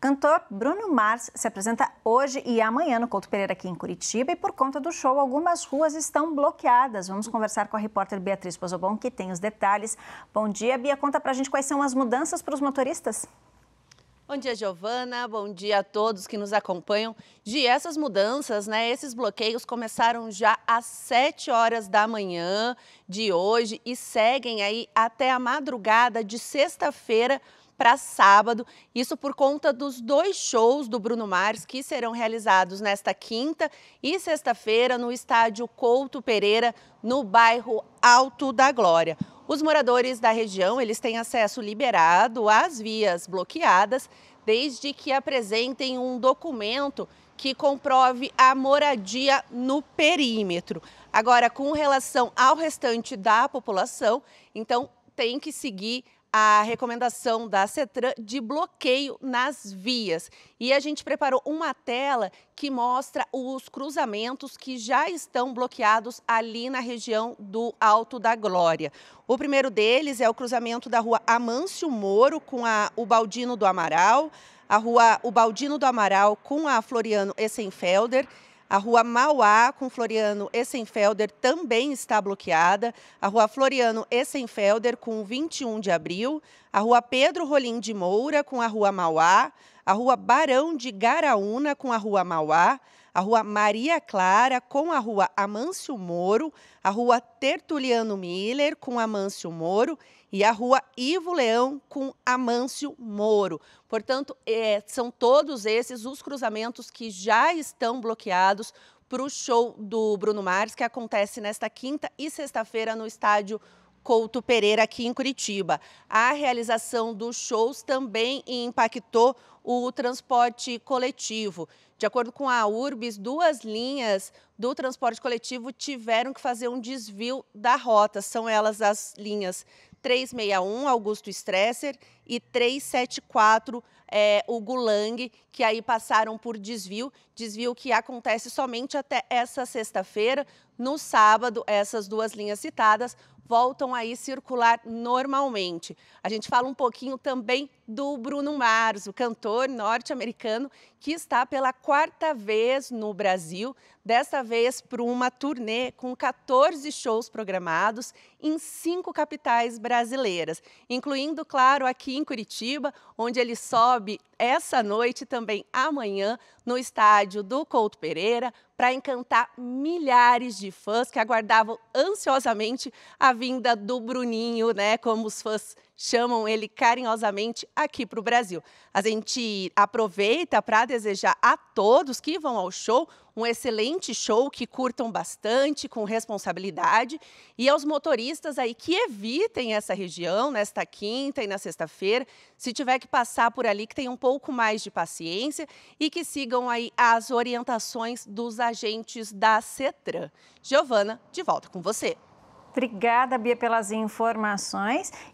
Cantor Bruno Mars se apresenta hoje e amanhã no Couto Pereira aqui em Curitiba e por conta do show algumas ruas estão bloqueadas. Vamos conversar com a repórter Beatriz Pozobon que tem os detalhes. Bom dia, Bia, conta pra gente quais são as mudanças para os motoristas. Bom dia, Giovana. Bom dia a todos que nos acompanham. De essas mudanças, né, esses bloqueios começaram já às 7 horas da manhã de hoje e seguem aí até a madrugada de sexta-feira para sábado. Isso por conta dos dois shows do Bruno Mars que serão realizados nesta quinta e sexta-feira no estádio Couto Pereira, no bairro Alto da Glória. Os moradores da região, eles têm acesso liberado às vias bloqueadas, desde que apresentem um documento que comprove a moradia no perímetro. Agora, com relação ao restante da população, então tem que seguir a recomendação da CETRAN de bloqueio nas vias. E a gente preparou uma tela que mostra os cruzamentos que já estão bloqueados ali na região do Alto da Glória. O primeiro deles é o cruzamento da rua Amâncio Moro com a Ubaldino do Amaral, a rua Ubaldino do Amaral com a Floriano Essenfelder, a rua Mauá, com Floriano Essenfelder, também está bloqueada. A rua Floriano Essenfelder, com 21 de abril. A rua Pedro Rolim de Moura, com a rua Mauá. A rua Barão de Garaúna, com a rua Mauá a Rua Maria Clara com a Rua Amâncio Moro, a Rua Tertuliano Miller com Amâncio Moro e a Rua Ivo Leão com Amâncio Moro. Portanto, é, são todos esses os cruzamentos que já estão bloqueados para o show do Bruno Mars, que acontece nesta quinta e sexta-feira no estádio Couto Pereira aqui em Curitiba. A realização dos shows também impactou o transporte coletivo. De acordo com a URBS, duas linhas do transporte coletivo tiveram que fazer um desvio da rota. São elas as linhas 361 Augusto Stresser e 374 é, o Gulang, que aí passaram por desvio, desvio que acontece somente até essa sexta-feira. No sábado, essas duas linhas citadas voltam aí circular normalmente. A gente fala um pouquinho também do Bruno Mars, o cantor norte-americano que está pela quarta vez no Brasil, desta vez para uma turnê com 14 shows programados em cinco capitais brasileiras, incluindo, claro, aqui em Curitiba, onde ele sobe Sobe essa noite também amanhã no estádio do Couto Pereira para encantar milhares de fãs que aguardavam ansiosamente a vinda do Bruninho, né, como os fãs chamam ele carinhosamente aqui para o Brasil. A gente aproveita para desejar a todos que vão ao show um excelente show, que curtam bastante, com responsabilidade, e aos motoristas aí que evitem essa região nesta quinta e na sexta-feira, se tiver que passar por ali, que tenham um pouco mais de paciência e que sigam sigam então, aí as orientações dos agentes da CETRAN. Giovana, de volta com você. Obrigada, Bia, pelas informações.